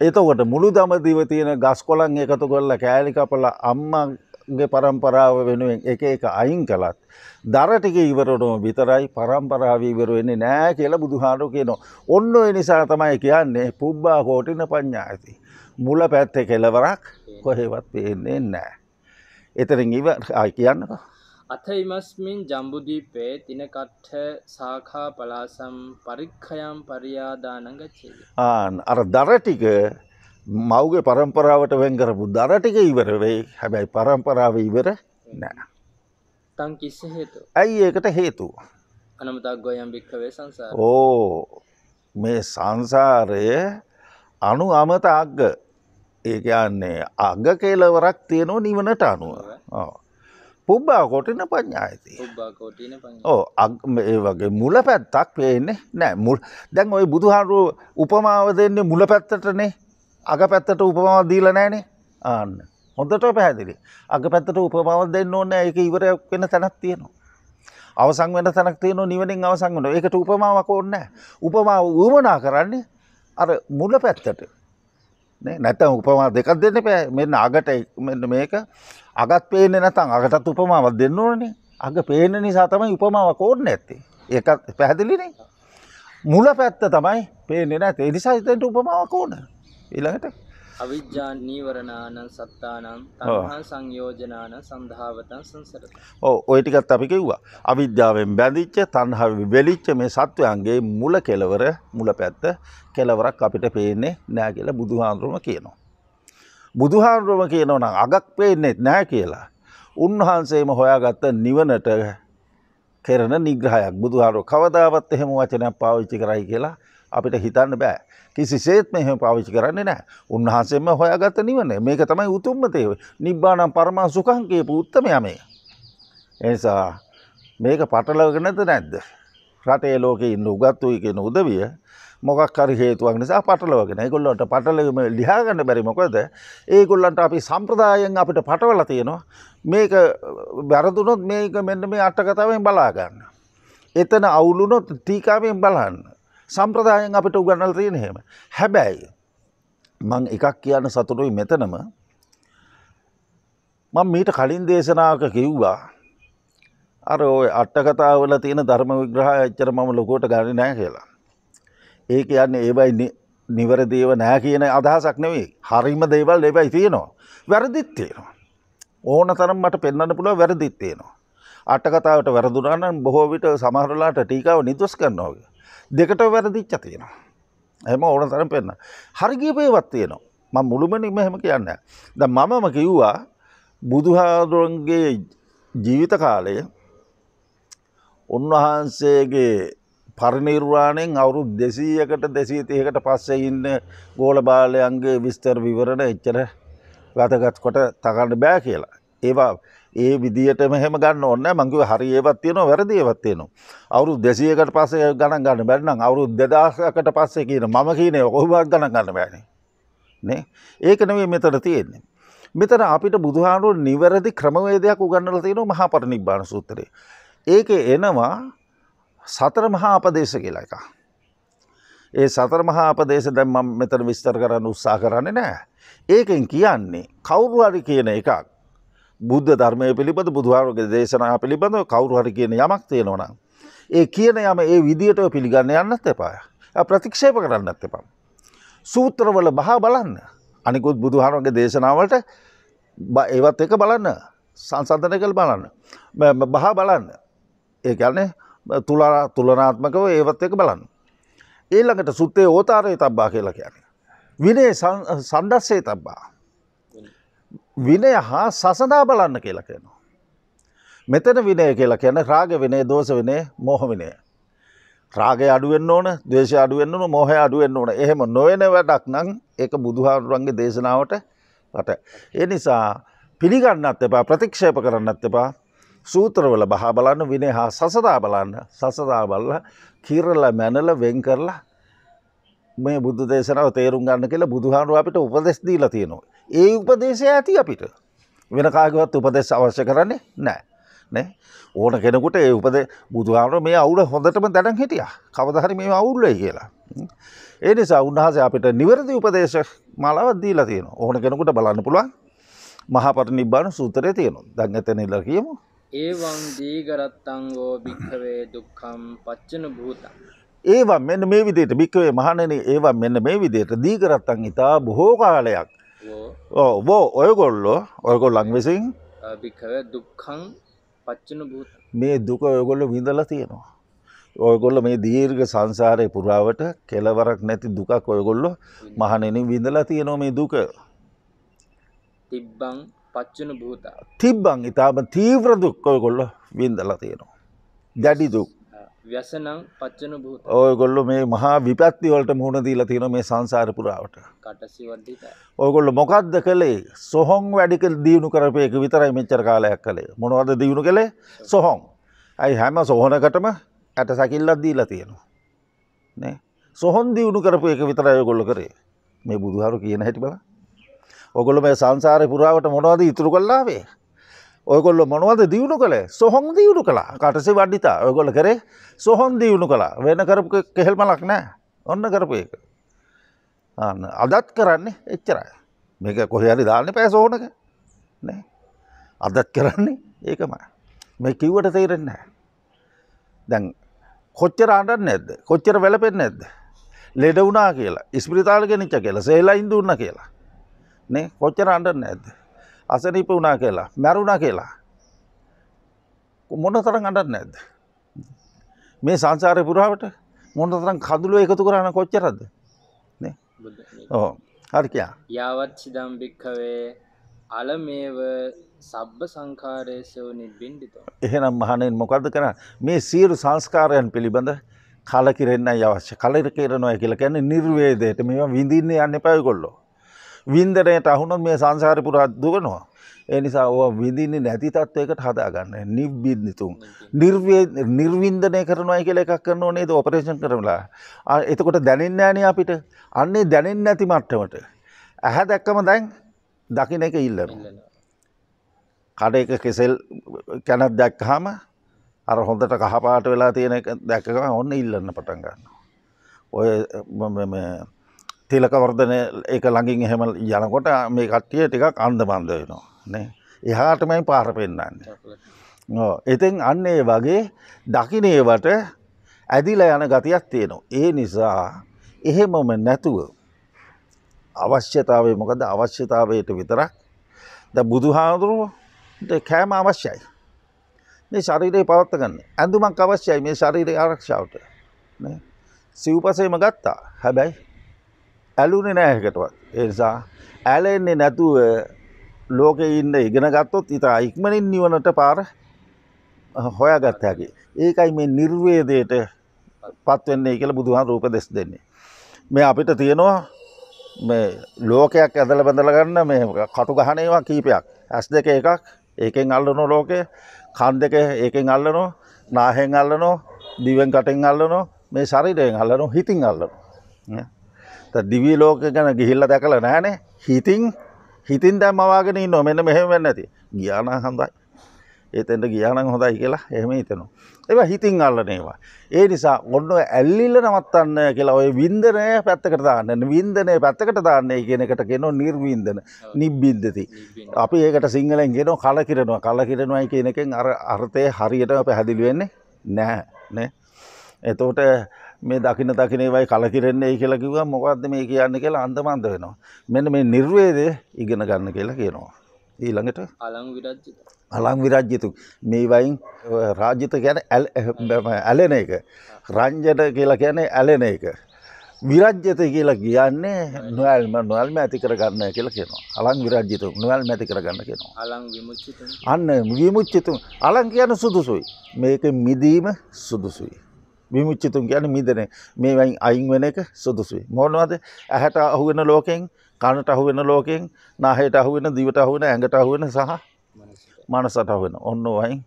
එතකොට මුළු දමදිව තියෙන ගස්කොලන් එකතු කරලා කෑලි කපලා අම්මගේ පරම්පරාව වෙනුවෙන් එක එක අයින් කළත් දර ටික ඉවරනෝ විතරයි පරම්පරාව ඉවර වෙන්නේ නෑ කියලා බුදුහාරු කියනවා. ඔන්න ඒ නිසා තමයි කියන්නේ පුබ්බා කෝටින පඤ්ඤායති. මුල පැත්තේ කෙලවරක් කොහෙවත් පේන්නේ නෑ. එතනින් ඉවර කියන්නකෝ. අතයිමස්මින් ජම්බුදීපේ තිනකට්හ සාකා පලාසම් පරික්ඛයම් පරියාදානගච්චේ. අර දරටික මව්ගේ පරම්පරාවට වෙන්කරපු දරටික ඉවරවෙයි හැබැයි පරම්පරාව ඉවර නෑ. තන් කිස්ස හේතු. ඇයි ඒකට හේතු. අනමතක් ගොයම් භික්කවේ සංසා. ඕ මේ සංසාරය අනු අමත අග්ග ඒකයන්නේ අග්ග කෙලවරක් තියෙනවා නිවනට අනුව. ඕ. පුබ්බා කොටින පඥායති ඕ ඒ වගේ මුල පැත්තක් පේන්නේ නෑ මුල් දැන් ඔය බුදුහාරුව උපමාව දෙන්නේ මුල පැත්තටනේ අග පැත්තට උපමාව දීල නෑනේ ආන්න හොඳට පැහැදිලි අග පැත්තට උපමාව දෙන්න ඕන්න ඒක ඉවරයක් වෙන තැනක් තියෙනවා අවසං වෙන තැනක් තියෙන නිවනින් අවසං වන ඒකට උපමාවක් ඕන්න උපමාව වූමනා කරන්නේ අර මුල පැත්තට නැතම් උපමා දෙකක් දෙන්න පෑ මෙන්න අගට මෙන්න මේක අගත් පේන නැතම් අගටත් උපමාවක් දෙන්න ඕනේ අග පේන නිසා තමයි උපමාවක් ඕන්න ඇත්තේ ඒක පැහැදිලිනේ මුල පැත්ත තමයි පේන්නේ නැත එනිසා හිතෙන්ට උපමාවක් ඕන ඊළඟට අවිද්‍යා නීවරණාන සත්තානම් තණ්හා සංයෝජනාන සන්ධාවතං සංසරත. ඔව් ওই ටිකත් අපි කිව්වා. අවිද්‍යාවෙන් බැඳිච්ච තණ්හාවෙන් වෙලිච්ච මේ සත්වයන්ගේ මුල කෙලවර මුල පැත්ත කෙලවරක් අපිට පේන්නේ නැහැ කියලා බුදුහාඳුම කියනවා. බුදුහාඳුම කියනවා නම් අගක් පේන්නේ නැහැ කියලා. උන්වහන්සේම හොයාගත්ත නිවනට කරන නිග්‍රහයක් බුදුහාරෝ කවදාවත් එහෙම වචනයක් පාවිච්චි කරයි කියලා අපිට හිතන්න බෑ. කිසිසේත් මෙහෙම පාවිච්චි කරන්නේ නැහැ. උන්වහන්සේම හොයාගත්ත නිවන. මේක තමයි උතුම්ම තේව. නිබ්බානම් පරමා සුඛං කියපු උත්තමයා මේ. එනිසා මේක පටලවගෙනද නැද්ද? රටේ ලෝකේ ඉන්න උගත්තුයි කියන උදවිය මොකක් හරි හේතුවක් නිසා පටලවගෙන. ඒගොල්ලන්ට පටලවීම ලියා ගන්න බැරි මොකද? ඒගොල්ලන්ට අපි සම්ප්‍රදායෙන් අපිට පටවලා තියෙනවා. මේක වැරදුනොත් මේක මෙන්න මේ අටකතාවෙන් බලා ගන්න. එතන අවුලුනොත් ටීකාවෙන් බලන්න. සම්ප්‍රදායෙන් අපිට උගන්නල තියෙන හෙම. හැබැයි මං එකක් කියන්න සතුටුයි මෙතනම මං මීට කලින් දේශනාක කිව්වා අර ඔය අට්ටකතාවල තියෙන ධර්ම විග්‍රහ එච්චර මම ලොකෝට ගන්න නෑ කියලා. ඒ කියන්නේ ඒබයි නිවරදීව නෑ කියන අදහසක් නෙවෙයි හරිම දේවල් එබයි තියෙනවා. වැරදිත් තියෙනවා. ඕන තරම් මට පෙන්න්න පුළුව වැරදිත් තියෙනවා. අටකතාවට වැරදුනාන්න බොහෝ විට සමහරලාට ටීකාව නිදොස් කරන්නෝගේ. දෙකට වැරදිච්ච තියෙනවා. එම ඕන තරම් පෙන්න. හරිගියපේවත් තියෙනවා. මම මුළුමනින්ම එහෙම කියන්නේ. දැන් මමම කිව්වා බුදුහාඳුරන්ගේ ජීවිත කාලය උන්වහන්සේගේ පරිනිර්වාණයෙන් අවුරුදු 200කට 230කට පස්සේ ඉන්න ගෝල බාලයන්ගේ විස්තර විවරණ එච්චර වැදගත් කොට තකන්න බෑ කියලා. ඒවා ඒ විදිහට මෙහෙම ගන්න ඕනේ නැහැ. මං කිව්වේ හරි ඒවත් තියෙනවා වැරදි ඒවත් තියෙනවා. අවුරුදු 200කට පස්සේ ගණන් ගන්න බැරි නම් අවුරුදු 2000කට පස්සේ කියන මම කියන්නේ කොහොමවත් ගණන් ගන්න බෑනේ. නේ? ඒක නෙවෙයි මෙතන තියෙන්නේ. මෙතන අපිට බුදුහාමුදුරුවෝ නිවැරදි ක්‍රමවේදයක් උගන්වලා තියෙනවා මහා පරිනිබ්බාන සූත්‍රයේ. ඒකේ එනවා සතර මහා අපදේශ කියලා එකක්. ඒ සතර මහා අපදේශ දැන් මම මෙතන විස්තර කරන්න උත්සාහ කරන්නේ නැහැ. ඒකෙන් කියන්නේ කවුරු හරි කියන එකක් බුද්ධ ධර්මය පිළිබඳ බුදුහාරගේ දේශනා පිළිබඳ කවුරු හරි කියන යමක් තියෙනවනම්. ඒ කියන යම ඒ විදියට පිළිගන්න යන්නත් එපාය. ප්‍රතික්ෂේප කරන්නත් එපා. සූත්‍රවල බහා බලන්න. අනිකුත් බුදුහාරගේ දේශනාවලට ඒවත් එක බලන්න. සංසන්ධනය කළ බලන්න. බහා බලන්න. ඒ කියන්නේ තුලා තුලනාත්මකව ඒවත් එක බලන්න. ඊළඟට සුත්තේ ඕතාරය තබ්බා කියලා කියන්නේ. විනේ සණ්ඩස්සේ තබ්බා. විනය හා සසඳා බලන්න කියලා කියනවා. මෙතන විනය කියලා කියන රාග විනේ දෝස විනේ මොහොමිනය. රාගය අඩුවෙන්න්න ඕන දේශ අඩුවෙන්න්න මොහය අඩුවෙන්න්න ඕන එහෙම නොවෙන වැඩක් නං ඒක බුදුහාරුරන්ගේ දේශනාවට වට. ඒ නිසා පිළිගන්නත් එපා ප්‍රතික්ෂේප කරන්නත් එපා සූත්‍රවල බහ බලන්න විනේ හා සසදා බලන්න සසදා බල්ල කිරල මැනල වෙන් කරලා මේ බුදු දේශනාව තේරුම් ගන්න කියලා බුදුහාරුව අපිට උපදෙස් දීලා තියෙනවා. ඒ උපදේශය ඇති අපිට වෙන කාගවත් උපදෙස් අවශ්‍ය කරන්නේ නෑ නෑ ඕන කෙනෙකුට ඒ උපද බුදුහාමර මේ අවුල හොඳටම දැනන් හිටිය කවදහරි මේ අවුල්ලයි කියලා. ඒ නිසා උන්වහස අපිට නිවැරදි උපදේශ මලාවත් දීලා තියෙන ඕන කෙනෙකුට බලන්න පුළුවන් මහපට නිබ්බාන සූතරය තියෙනු දැන් එතන ඉල්ල කියමු. ඒවන් දීගරත්තංගෝ භික්කවේ දුක්කම් පච්චන භූතන්. ඒවා මෙන්න මේ විදියට භික්කවේ මහණනේ ඒවා මෙන්න මේ විදියට දීගරත්තන් ඉතා බොහෝ කාලයක් वो वो ඔයගොල්ලෝ ඔයගොල්ලන් විසින් භික්කව දුක්ඛං පච්චන භූත මේ දුක ඔයගොල්ලෝ විඳලා තියෙනවා. ඔයගොල්ල මේ දීර්ඝ සංසාරය පුරාවට කෙලවරක් නැති දුකක් ඔයගොල්ලෝ මහණෙනි විඳලා තියෙනවා මේ දුක. තිබ්බං පච්චන භූත. තිබ්බං ඊටම තීව්‍ර දුක් ඔයගොල්ලෝ විඳලා තියෙනවා. දැඩි දුක්. ව්‍යසනං පච්චන භූත. ඔයගොල්ලෝ මේ මහා විපත්ති වලට මුහුණ දීලා තියෙනවා මේ සංසාර පුරාවට. කටසිවද්දිත. ඔයගොල්ලෝ මොකද්ද කළේ? සොහොන් වැඩික දියුණු කරපේක විතරයි මෙච්චර කාලයක් කළේ. මොනවද දියුණු කළේ? සොහොන්. අයි හැම සොහනකටම ඇට සැකිල්ලක් දීලා තියෙනවා. නේ? සොහොන් දියුණු කරපු එක විතරයි ඔයගොල්ලෝ කරේ. මේ බුදුහාරු කියන හැටි බලන්න. ඔයගොල්ලෝ මේ සංසාරේ පුරාවට මොනවද ඉතුරු කළාවේ? ඔයගොල්ල මොනවද දියුණු කළේ සොහොන් දියුණු කලා කටසි වඩ්ඩිතා ඔයගොල කරේ සොහොන් දියුණු කලා වෙන කරපු කෙහෙල් මලක් නෑ ඔන්න කරපු එක අදත් කරන්නේ එච්චරයි මේක කොහරි දාන්න පැස ඕනක නෑ අදත් කරන්නේ ඒකමයි මේ කිව්වට තේරෙන්නේ දැන් කොච්චර අඩන්න ඇද කොච්චර වැලපෙන්න්න ඇද ලෙඩ වුනා කියලා ඉස්පිරිතාල ගෙනනිච්ච කියලා සේලා ඉඳන්න කියලා නේ කොච්චර අඩන්න ඇද අසනීප වුණා කියලා මැරුණා කියලා. මොන තරම් අඩක් නැද්ද. මේ සංසාරය පුරාවට මොන තරම් කඳුළු එකතු කරන කොච්චරද ඕ හරිකයා යාවත් සිදම් භික්කවේ අලමේව සබ්බ සංකාරයසෝ නිබ්බින්ඩිතෝ එහෙනම් මහණෙන් මොකද්ද කරන්නේ මේ සියලු සංස්කාරයන් පිළිබඳ කලකිරෙන්නයි අවශ්‍ය කලකිරෙනවා කියලා කියන්නේ නිර්වේදයට මේවා විඳින්න යන්න එපා ඔයගොල්ලෝ වින්දනයට අහුනොත් මේ සංසාර පුරා දුවනවා. ඒ නිසා ඕවා විඳින්නේ නැති තත්වයකට හදාගන්න. නිබ්බින්දිතුන්. නිර්වින්දනය කරනවා කියලා එකක් කරනෝ නේද ඔපරේෂන් කරලා. එතකොට දැනෙන්නේ නැහනේ අපිට. අන්නේ දැනෙන්නේ නැති මට්ටමට. ඇහැ දැක්කම දැන් දකින්න එක ඉල්ලනවා. කඩේක කෙසෙල් කැනක් දැක්කහම අර හොඳට කහපාට වෙලා තියෙන එක දැක්කම ඔන්න ඉල්ලන්න පටන් ගන්නවා. ඔය තිලකවර්ධන එක ළඟින් එහෙම යනකොට මේ කට්ටිය ටිකක් අන්දමන්ද වෙනවා නේ එහාටමයි පාර පෙන්වන්නේ එතින් අන්න ඒ වගේ දකිනේවට ඇදිලා යන ගතියක් තියෙනවා ඒ නිසා එහෙමම නැතුව අවශ්‍යතාවේ මොකද අවශ්‍යතාවයට විතරක් ද බුදුහාදුරුවට කෑම අවශ්‍යයි මේ ශරීරයේ පවත්තගන්න ඇඳුමක් අවශ්‍යයි මේ ශරීරය ආරක්ෂාවට සිව්පසේම ගත්තා හැබැයි ඇලුනේ නෑ එකටවත් ඒ නිසා ඇලෙන්නේ නැතුව ලෝකේ ඉන්න ඉගෙන ගත්තොත් ඉතා ඉක්මනින් නිවනට පාර හොයාගත්ත හැකි. ඒකයි මේ නිර්වේදයට පත් වෙන්නේ කියලා බුදුහාම රූප දෙස් දෙන්නේ. මේ අපිට තියෙනවා මේ ලෝකයක් ඇදලා බඳලා ගන්න මේ කටු ගහන ඒවා කීපයක්. ඇස් දෙක එකක් ඒකෙන් අල්ලනවා ලෝකය. කන් දෙක ඒකෙන් අල්ලනවා. නාහෙන් අල්ලනවා. දිවෙන් කටෙන් අල්ලනවා. මේ ශරීරයෙන් අල්ලනවා. හිතින් අල්ලනවා. දිවී ලෝක ගැන ගිහිල්ල දැකල නෑනේ හිතින් හිතින් දැම් මවාගෙන ඉන්න මෙන්න මෙහෙම වෙන්න ඇති ගියාන හඳයි ඒතෙන්ට ගියානන් හොඳයි කියලා එහෙම හිතනවා. ඒව හිතින් අල්ලනේවා. ඒ නිසා ඔන්න ඇල්ලිල්ල නවත්තන්න කියලා ඔය වින්දනය පැත්තකට දාන්න වින්දනය පැත්තකට දාන්නේ කියන එකට කියනවා නිර්වින්දන නිබ්බින්දති. අපි ඒකට සිංහලෙන් කියනවා කලකිරනවා කලකිරනවායි කියන එකෙන් අර අර්ථය හරියටම පැහැදිලි වෙන්නේ නැහැ නේ. එතකොට මේ දකින දකින ඒවයි කලකිරෙන්නේ ඒ කියලා කිව්වා මොකද්ද මේ කියන්නේ කියලා අන්දමන්ද වෙනවා. මෙන්න මේ නිර්වේදය ඉගෙන ගන්න කියලා කියනවා. ඊළඟට අලං විරජ්ජිත. අලං විරජ්ජිත මේ වයින් රාජ්‍යත කියන්නේ ඇලෙන එක. රංජන කියලා කියන්නේ ඇලෙන එක. විරජ්‍යත කියලා කියන්නේ නොවැල්ම නොවැල්ම ඇති කරගන්න කියලා කියනවා. අලං විරජ්‍යත නොවැල්ම ඇති කරගන්න කියනවා. අලං විමුක්තිත. අන්න විමුක්තිත අලං කියන සුදුසුයි. මේක මිදීම සුදුසුයි. විමුච්චිතුන් කියන්නේ මිදෙන මේවයින් අයින් වෙන එක සුදුසුයි. මොනවද? ඇහැට අහු වෙන ලෝකෙන්, කනට අහු වෙන ලෝකෙන්, නාහයට අහු වෙන, දිවට අහු වෙන, ඇඟට අහු වෙන සහ මනසට අහු වෙන. ඔන්න ඔයින්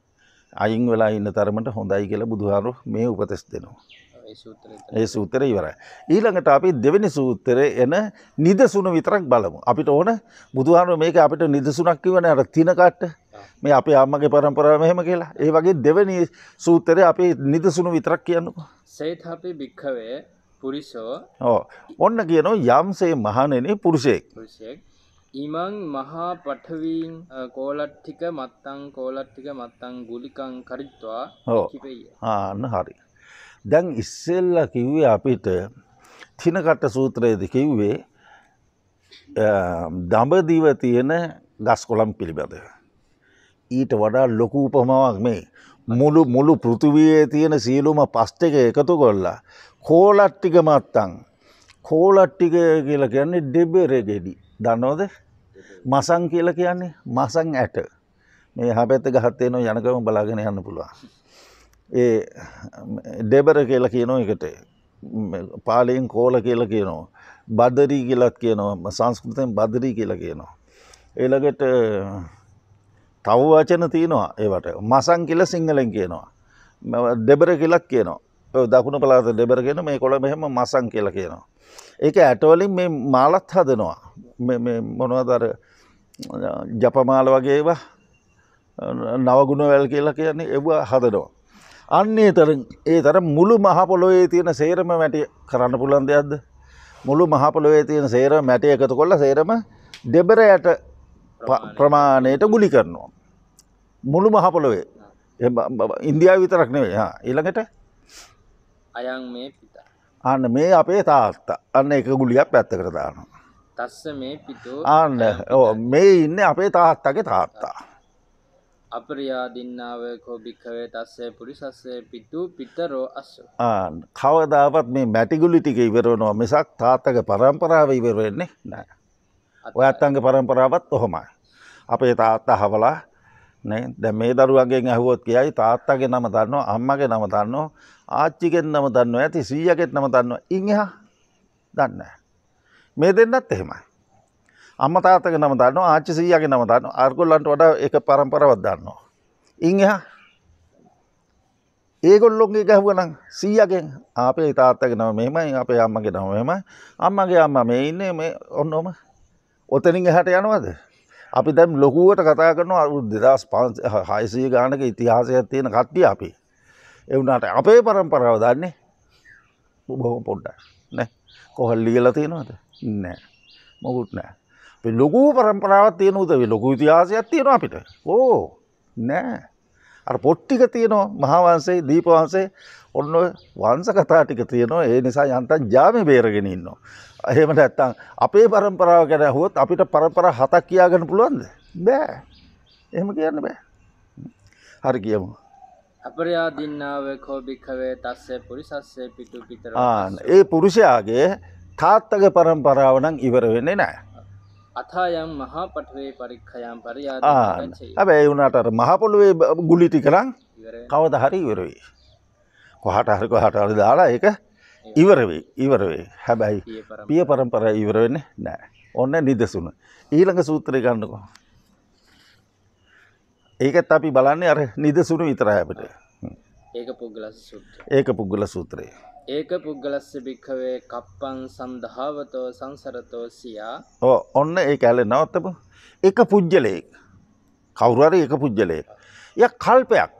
අයින් වෙලා ඉන්න තරමට හොඳයි කියලා බුදුහාරු මේ උපදෙස් දෙනවා. ඒ සූතර ඉවරයි. ඊළඟට අපි දෙවෙනි සූත්‍රය එන නිදසුන විතරක් බලමු. අපිට ඕන බුදුහාම මේක අපිට නිදසුනක් කිවන අර තිනකට්ට මේ අපේ අම්මගේ පරම්පරාව මෙහෙම කියලා. ඒ වගේ දෙවෙනි සූත්‍රය අපේ නිදසුණු විතරක් කියන්නකෝ. සෛතපි භික්ඛවේ පුරිසෝ. ඔව්. ඔන්න කියනවා යම්සේ මහණෙනි පුරුෂයෙක්. පුරුෂයෙක්. ඉමං මහා පඨවීන් කෝලට්ටික මත්තං කෝලට්ටික මත්තං ගුලිකං කරිත්වා කිපෙය. ආ අන්න හරියි. දැන් ඉස්සෙල්ල කිව්වේ අපිට තිනකට සූත්‍රයේද කිව්වේ දඹදිව තියෙන ගස් කොළම් පිළිබඳව. ඊට වඩා ලොකු උපමාවක් මේ මුළු මුළු පෘතුවයේ තියෙන සියලුම පස්ට එක එකතු කොල්ලා. කෝලට්ටික මත්තං. කෝලට්ටික කියලා කියන්නේ ඩෙබෙරෙගෙඩි දන්නෝද මසං කියලා කියන්නේ මසං ඇට මේ හපැත්ත ගහත්තේ නො යනකම බලාගෙන යන්න පුළුවන්. ඒ ඩෙබර කියලා කියනවා එකට පාලයෙන් කෝල කියලා කියනවා. බදරී කියලත් කියනවා සංස්කෘතයෙන් බදරී කියලා කියනවා. එළඟට තව් වචන තියෙනවා ඒවට මසං කියල සිංහලෙන් කියනවා. ඩෙබර කියලක් කියනවා. දකුණ පලාත ඩෙබර කියෙන මේ කොළ මෙහෙම මසං කියලා කියනවා. ඒක ඇටවලින් මේ මාලත් හදනවා මොනවදර ජපමාල වගේවා නවගුණ වැල් කියලා කියන්නේ එව හදනවා. අන්නේ තරම් ඒ තරම් මුළු මහ පොළොවේ තියෙන සේරම මැටි කරන්න පුළුවන් දෙයක්ද? මුළු මහ පොළොවේ තියෙන සේරම මැටි එකතු කරලා සේරම දෙබරයට ප්‍රමාණයට ගුලි කරනවා. මුළු මහ පොළොවේ. ඉන්දියාව විතරක් නෙවෙයි. හා ඊළඟට අයන් මේ පිතා. අන්න මේ අපේ තාත්තා. අන්න එක ගුලියක් පැත්තකට දානවා. තස්ස මේ පිතෝ. අන්න ඔව් මේ ඉන්නේ අපේ තාත්තගේ තාත්තා. අපරියාදින්නාව කෝභික්කවේ තස්සේ පුරිසස්සේ පිතු පිතරෝ අස්ස. කවදාවත් මේ මැටිගුලි ටික ඉවරනවා මිසක් තාත්තක පරම්පරාව ඉවර වෙන්නේ නෑ. ඔයත් අංග පරම්පරාවත් ඔහොමයි. අපේ තාත්තා හවලා දැ මේ දරුවන්ගෙන් ඇහුවොත් කියයි තාත්තගේ නම දන්නවා අම්මගේ නම දන්නවා ආච්චිගෙන් නම දන්නවා ඇති සීයගෙත් නම දන්නවා ඉංහ දන්න. මේ දෙන්නත් එහෙමයි. අම්ම තාත්තගේ නම දන්නවා ආච්චි සීයාගේ නම දන්නවා අර්ගොල්ලන්ට වඩා ඒක පරම්පරාවක් දන්නවා ඉන් එහා ඒගොල්ලොන්ගේ ගැහුවනම් සීයාගෙන් අපේ තාත්තගේ නම මෙහෙමයි අපේ අම්මගේ නම මෙහෙමයි අම්මගේ අම්මා මේ ඉන්නේ මේ ඔන්නෝම ඔතනින් එහාට යනවද අපි දැන් ලොකුවට කතා කරනවා අවුරුදු 2500 ගානක ඉතිහාසයක් තියෙන කට්ටිය අපි ඒ වුණාට අපේ પરම්පරාව දන්නේ බොහොම පොඩ්ඩක් නේ කොහොල් ලියලා තියෙනවද නැහැ මොකුත් නැහැ ලොකු පරම්පරාවත් තියෙන උදව ලොකු ඉතිහාසයක් තියෙනවා අපිට ඕ නෑ අර පොට්ටික තියෙනවා මහාවන්සේ දීපවන්සේ ඔන්න වංස කතා ටික තියෙනවා ඒ නිසා යන්තන් ජාමි බේරගෙන ඉන්නවා එහෙම නැත්තම් අපේ පරම්පරාව ගැන හුවොත් අපිට පරම්පරා හතක් කියාගන්න පුළුවන්ද බෑ එහෙම කියන්න බෑ හරි කියමු අපරයාදින්නාව කෝභික්කවේ තස්සේ පුරිසස්සේ පිටු පිතර ඒ පුරුෂයාගේ තාත්තක පරම්පරාව නම් ඉවර වෙන්නේ නෑ අතායම් මහාපටවේ පරික්ඛයම් පරියාදං හැබැයි උනාට අර මහ පොළවේ ගුලි ටික නම් කවදා හරි ඉවර වෙයි. කොහාට හරි කොහාට හරි දාලා ඒක ඉවර වෙයි. ඉවර වෙයි. හැබැයි පිය પરම්පරාව ඉවර වෙන්නේ නැහැ. ඔන්න නිදසුන. ඊළඟ සූත්‍රය ගන්නකෝ. ඒකත් අපි බලන්නේ අර නිදසුන විතරයි අපිට. ඒක පුද්ගල සූත්‍රය. ඒක පුද්ගල සූත්‍රය. ඒක පුද්ගලස්ස භික්කවේ කප්පන් සන්ධාවතෝ සංසරතෝ සියා ඕ ඔන්න ඒ ඇල නවත්තපු එක පුද්ගලයෙක් කවුරර එක පුද්ගලයෙක් ය කල්පයක්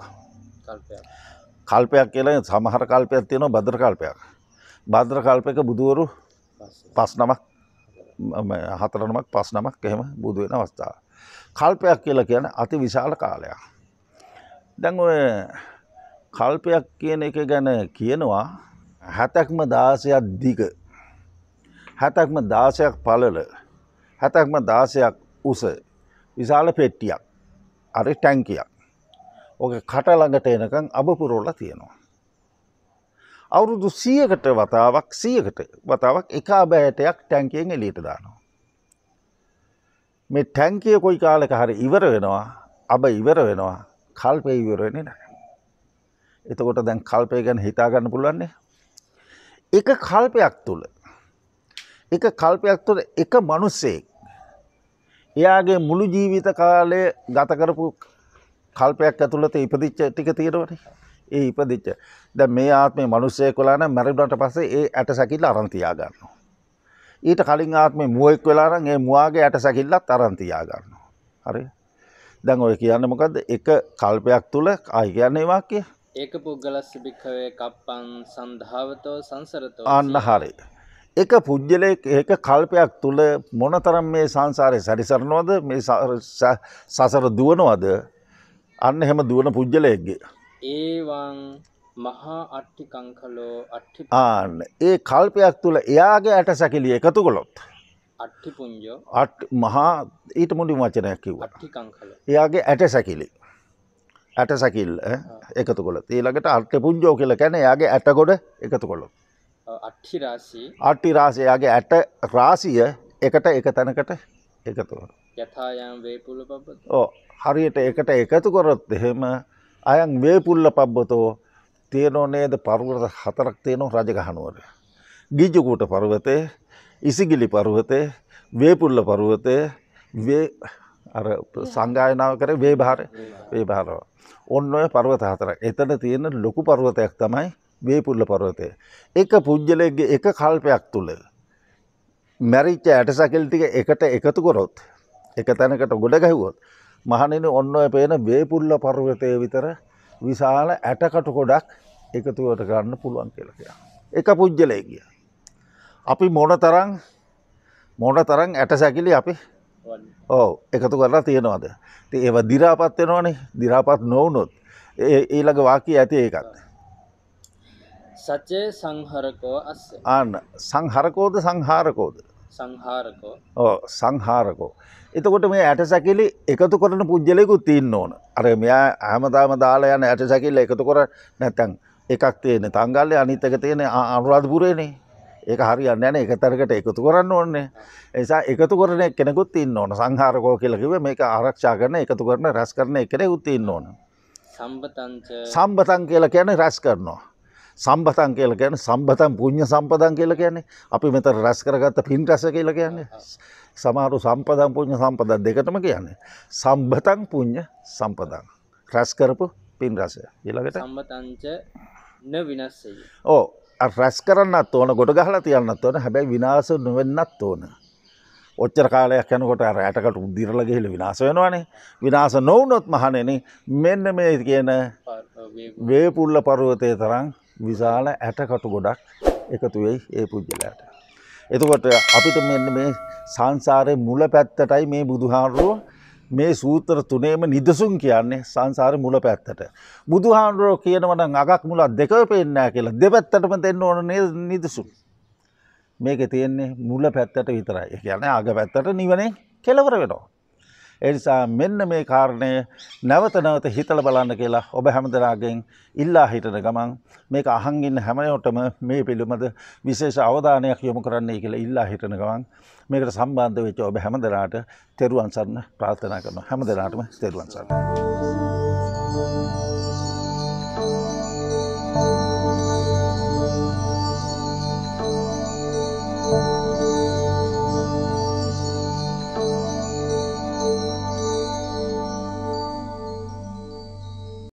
කල්පයක් කියලා සමහර කල්පයක් තියෙනවා බදර කල්පයක් බද්‍ර කල්පයක බුදුවරු පස් නමක් හතරනමක් පස් නමක් එහෙම බුදුවෙන අවස්ථාව කල්පයක් කියලා කියන අති විශාල කාලයක් දැන් ඔය කල්පයක් කියන එක ගැන කියනවා හැතක්ම දාසයක් දිග හැතක්ම දාසයක් පලල හැතක්ම දාසයක් උස විශාල පෙට්ටියක් අරි ටැංකයක් ඕක කටළඟට එනකං අභපුරෝල තියෙනවා. අවුරුදු සියකට වතාවක් සියකට වතාවක් එකා බෑටයක් ටැන්කයෙන් එලීට දානවා. මේ ටැන්කිය කොයි කාලෙක හරි ඉවර වෙනවා අබ ඉවර වෙනවා කල්පය ඉවරෙන නෑ. එතකොට දැන් කල්පය ගැන හිතාගන්න පුළුවන්නේ එක කල්පයක් තුළ එක කල්පයක් තුළ එක මනුස්සෙක් එයාගේ මුළු ජීවිත කාලය ගතකරපු කල්පයක් ඇතුළත ඉපදිච්ච ටික තියෙනවට ඒ ඉපදිච්ච ද මේ ආත්මේ මනුස්සය කොලාන මැරිබට පස්සේ ඒ ඇට සැකිල්ල අරන්තියාගන්නවා. ඊට කලින් ආත්මේ මුවෙක් වෙලාරන් ඒ මවාගේ ඇට සැකිල්ලත් අරන්තියාගන්නවා. හරි දැන් ඔය කියන්න මොකද එක කල්පයක් තුළ අයි කියන්න ඒවාක්කේ ඒක පුද්ගලස්ස භික්කවේ කප්පන් සන්ධාවතෝ සංසරතෝ අන්න හරි. එක පුද්ගලයෙක් ඒක කල්පයක් තුළ මොනතරම් මේ සංසාරය සැරිසරනවද මේ සසර දුවනවද අන්න එහෙම දුවන පුද්ගලයෙක්ගේ. ඒවන් මහා අට්ටිකංකලෝ අට්ටි ආන්න ඒ කල්පයක් තුළ එයාගේ ඇට සැකිලි එකතු කොළොත්. අට්ටිපුංජෝ අට් මහා ඊට මුඩි වචනයක් කිව්ව. එයාගේ ඇට සැකිලි. ඇටසැකිල් එකතු කොළ ඊළඟට අට්‍ය පුංජෝ කියල කැන යාගේ ඇටගොඩ එකතු කොළොත්. අට්ටි රාසයාගේ ඇට රාසිය එකට එක තැනකට එකතුව. ඕ හරියට එකට එකතු කොරොත් එහෙම අයන් වේපුල්ල පබ්බතෝ තියනෝ නේද පරුවත හතරක් තියනෝ රජගහනුවර. ගිජකුට පරුවතේ ඉසිගිලි පරුවතේ වේපුල්ල පරුවතේ අර සංගායනාව කර වේභාර වේභාරව. ඔන්න ඔය පර්වත හතරක්. එතන තියෙන ලොකු පර්වතයක් තමයි වේපුල්ල පර්වතය. එක පුජ්‍යලයේ එක කල්පයක් තුල මැරිච්ච ඇටසැකිලි ටික එකට එකතු කරොත් එක තැනකට ගොඩ ගැහුවොත් මහණෙනි ඔන්න ඔය පේන වේපුල්ල පර්වතය විතර විශාල ඇටකටු ගොඩක් එකතුවට ගන්න පුළුවන් කියලා කියනවා. එක පුජ්‍යලයේ කිය. අපි මොන තරම් මොන තරම් ඇටසැකිලි අපි ඔව එකතු කරලා තියෙනවාද ති ඒව දිරාපත් වෙනවානේ දිරාපත් නොවනොත් ඊළඟ වාකී ඇති ඒකත් සච්චේ සංහරකෝ ආන්න සංහරකෝද සංහාරකෝද සංහාරකෝ ඕ සංහාරකෝ එතකොට මේ ඇට සැකිලි එකතු කරන පුද්ගලයකුත් තියන්න ඕන අර මෙයා ඇමතාම දාලා යන ඇට සැකිල්ල එකතු කර නැතැන් එකක් තියෙන තංගල්ලේ අනිත් එක තියෙන අනුරාධපුරේනේ ඒක හරියන්න යන එක තැනකට එකතු කරන්න ඕන්නේ නිසා එකතු කරන කෙනෙකුත් ඉන්න ඕන සංහාරකෝ කියලා කිව්වේ මේක ආරක්ෂා කරන එකතු කරන රැස් කරන එකනෙකුත් ඉන්න ඕන සම්බතංච සම්බතං කියලා කියන්නේ රැස් කරනවා සම්බතන් කියල ගැන සම්බතන් පුුණ්්‍ය සම්පදන් කියල කියන්නේ අපි මෙත රැස් කරගත්ත පින් රැස කියල කියන්නේ සමාරු සම්පදන් පුුණ්්‍ය සම්පදන් දෙකටම කියන්නේ සම්බතන් පුුණ්්‍ය සම්පදන් රැස් කරපු පින් රසය ඊළඟට සම්බතංච න විනස්සයි ඕ රැස් කරන්නත් ඕන ගොඩ ගහලා තියන්නත් ඕන හැබැයි විනාස නොවෙන්නත් ඕන ඔච්චර කාලයක් යනකොට රෑටකට උද්දිරල ගෙහිල විනාස වෙනවානේ විනාස නොවනොත් මහනෙන මෙන්න මේ කියන වේපුල්ල පරුවතය තරම් විශාල ඇටකටු ගොඩක් එකතු වෙයි ඒ පුද්ගලයට. එතකොට අපිට මෙන්න මේ සංසාරය මුල පැත්තටයි මේ බුදුහාරුවෝ මේ සූත්‍ර තුනේම නිදසුන් කියන්නේ සංසාර මුල පැත්තට. බුදු හාමුදුරුවෝ කියනවනම් අගක් මුලක් දෙක පෙන්නෑ කියලා දෙපැත්තටම දෙන්න ඕන නිදසුන්. මේක තියෙන්නේ මුල පැත්තට විතරයි. ඒ කියන්නේ අග පැත්තට නිවනේ කෙලවර වෙනවා. එනිසා මෙන්න මේ කාරණය නැවත නැවත හිතල බලන්න කියලා ඔබ හැමදනාගෙන් ඉල්ලා හිටන ගමන් මේක අහංගින් හැමයෝටම මේ පිළිබඳ විශේෂ අවධානයක් යොමු කරන්නේ කියලා ඉල්ලා හිටන ගමන් මේකට සම්බන්ධ වෙච්ච ඔබ හැමදනාට තෙරුවන් සරණ ප්‍රාර්ථනා කරන හැමදනාටම තෙරුවන් සරණ.